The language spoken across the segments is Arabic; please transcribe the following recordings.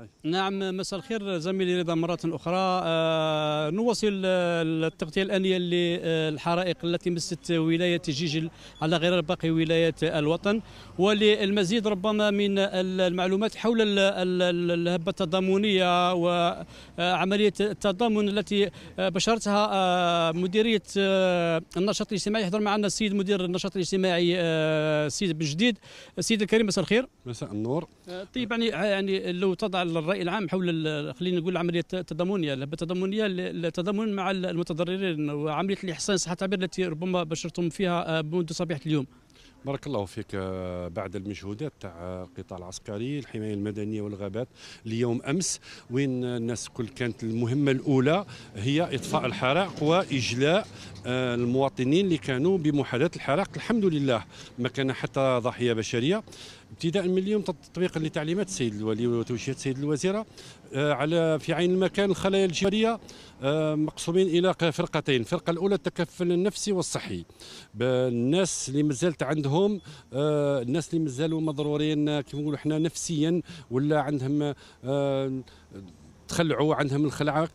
طيب. نعم مساء الخير زميلي رضا مرة أخرى آه نواصل آه، التغطية الآنية للحرائق التي مست ولاية جيجل على غير باقي ولايات الوطن وللمزيد ربما من المعلومات حول الهبة التضامنية وعملية آه، التضامن التي آه، بشرتها مديرية النشاط الاجتماعي يحضر معنا السيد مدير النشاط الاجتماعي السيد بن جديد السيد الكريم مساء الخير مساء النور طيب يعني يعني لو تضع الراي العام حول خلينا نقول عمليه التضامنيه اللعبه التضامنيه للتضامن مع المتضررين وعمليه الاحصان صحه التعبير التي ربما بشرتم فيها آه، منذ صباح اليوم بارك الله فيك آه، بعد المجهودات تاع آه، القطاع العسكري الحمايه المدنيه والغابات اليوم امس وين الناس الكل كانت المهمه الاولى هي اطفاء الحرائق واجلاء آه، المواطنين اللي كانوا بمحاذاه الحرائق الحمد لله ما كان حتى ضحيه بشريه ابتداء من اليوم تطبيقا لتعليمات السيد الولي وتوجيهات السيد الوزيره على في عين المكان الخلايا الجواريه مقسومين الى فرقتين الفرقه الاولى التكفل النفسي والصحي الناس اللي مازالت عندهم عندهم آه، الناس اللي مازالوا مضرورين آه، كيف نقولوا حنا نفسيا ولا عندهم آه، تخلعوا عندهم الخلعه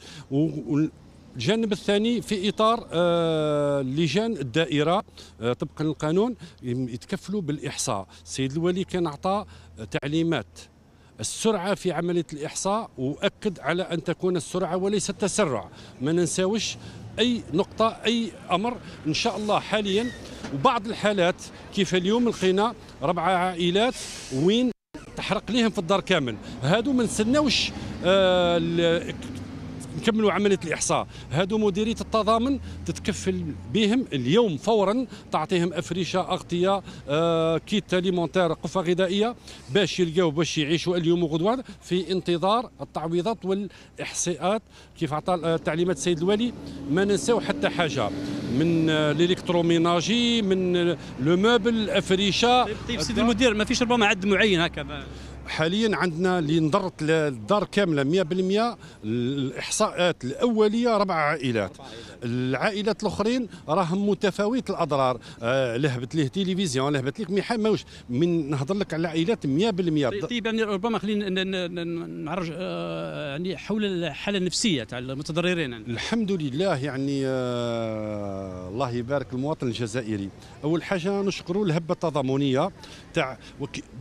الجانب الثاني في اطار اللجان لجان الدائره طبقا للقانون يتكفلوا بالاحصاء السيد الولي كان اعطى تعليمات السرعه في عمليه الاحصاء واكد على ان تكون السرعه وليس التسرع ما ننساوش اي نقطه اي امر ان شاء الله حاليا وبعض الحالات كيف اليوم لقينا ربع عائلات وين تحرق لهم في الدار كامل هادو ما نستناوش آه نكملوا عمليه الاحصاء هادو مديريه التضامن تتكفل بهم اليوم فورا تعطيهم افريشه اغطيه آه كيت اليمونتير قفه غذائيه باش يلقاو باش يعيشوا اليوم وغدوه في انتظار التعويضات والاحصاءات كيف عطى آه، تعليمات السيد الوالي ما ننساو حتى حاجه من الالكتروميناجي آه, من لو موبل افريشه طيب, طيب سيدي المدير ما فيش ربما عد معين هكذا حاليا عندنا اللي نضرت الدار كامله 100% الاحصاءات الاوليه ربع عائلات العائلات الاخرين راهم متفاوت الاضرار آه لهبت ليه تلفزيون لهبت ليك ميحا ماوش من نهضر لك على عائلات 100% طيب،, طيب يعني ربما خلينا نعرج آه، يعني حول الحاله النفسيه تاع المتضررين الحمد لله يعني آه الله يبارك المواطن الجزائري اول حاجه نشكروا الهبه التضامنيه تاع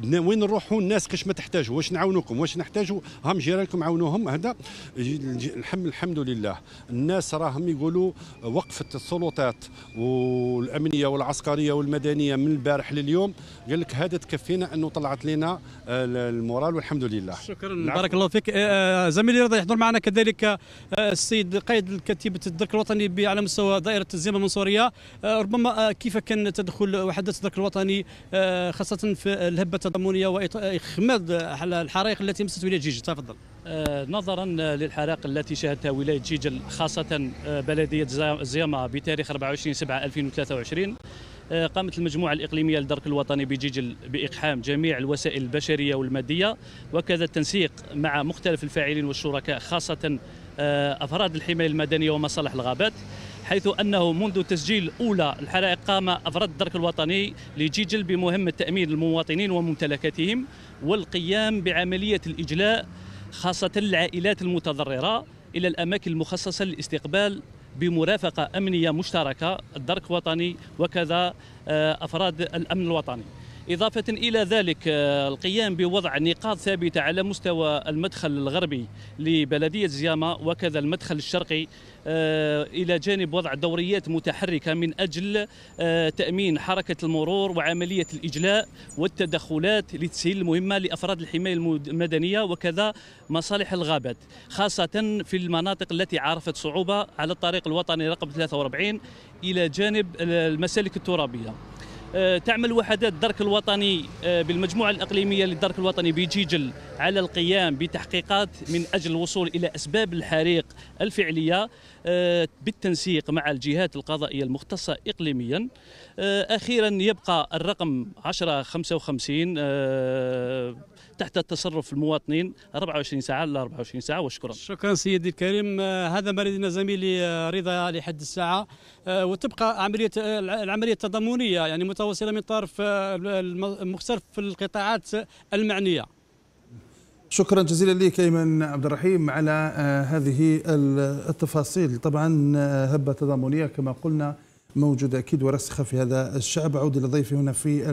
وين نروحوا الناس كاش ما تحتاجوا واش نعاونوكم واش نحتاجوا هم جيرانكم عاونوهم هذا الحمد الحمد لله الناس راهم يقولوا وقفه السلطات والامنيه والعسكريه والمدنيه من البارح لليوم قال لك هذا تكفينا انه طلعت لنا المورال والحمد لله شكرا نعم. بارك الله فيك آه، آه، زميلي رضا يحضر معنا كذلك آه، السيد قائد كتيبه الدرك الوطني على مستوى دائره الزيمه المنصوريه ربما كيف كان تدخل وحدات الدرك الوطني خاصه في الهبه التضامنيه واخماد تعرض الحرائق التي مست ولايه جيجل تفضل آه، نظرا آه، للحرائق التي شهدتها ولايه جيجل خاصه آه، بلديه زيما بتاريخ 24 7 2023 قامت المجموعة الإقليمية للدرك الوطني بجيجل بإقحام جميع الوسائل البشرية والمادية وكذا التنسيق مع مختلف الفاعلين والشركاء خاصة أفراد الحماية المدنية ومصالح الغابات حيث أنه منذ تسجيل أولى الحرائق قام أفراد الدرك الوطني لجيجل بمهمة تأمين المواطنين وممتلكاتهم والقيام بعملية الإجلاء خاصة العائلات المتضررة إلى الأماكن المخصصة للاستقبال بمرافقة أمنية مشتركة الدرك الوطني وكذا آه، أفراد الأمن الوطني إضافة إلى ذلك آه، القيام بوضع نقاط ثابتة على مستوى المدخل الغربي لبلدية زيامة وكذا المدخل الشرقي آه، إلى جانب وضع دوريات متحركة من أجل آه، تأمين حركة المرور وعملية الإجلاء والتدخلات لتسهيل المهمة لأفراد الحماية المدنية وكذا مصالح الغابات خاصة في المناطق التي عرفت صعوبة على الطريق الوطني رقم 43 إلى جانب المسالك الترابية آه، تعمل وحدات الدرك الوطني آه، بالمجموعة الأقليمية للدرك الوطني بجيجل على القيام بتحقيقات من أجل الوصول إلى أسباب الحريق الفعلية آه، بالتنسيق مع الجهات القضائية المختصة إقليميا أخيرا يبقى الرقم 1055 تحت تصرف المواطنين 24 ساعة ل 24 ساعة وشكرا شكرا سيدي الكريم هذا ما زميلي رضا لحد الساعة وتبقى عملية العملية التضامنية يعني متضامنية وسط وسيله من طرف آه، المختلف في القطاعات المعنيه شكرا جزيلا لك ايمن عبد الرحيم على آه، هذه التفاصيل طبعا آه، هبه تضامنيه كما قلنا موجوده اكيد ورسخه في هذا الشعب اعود الى ضيفي هنا في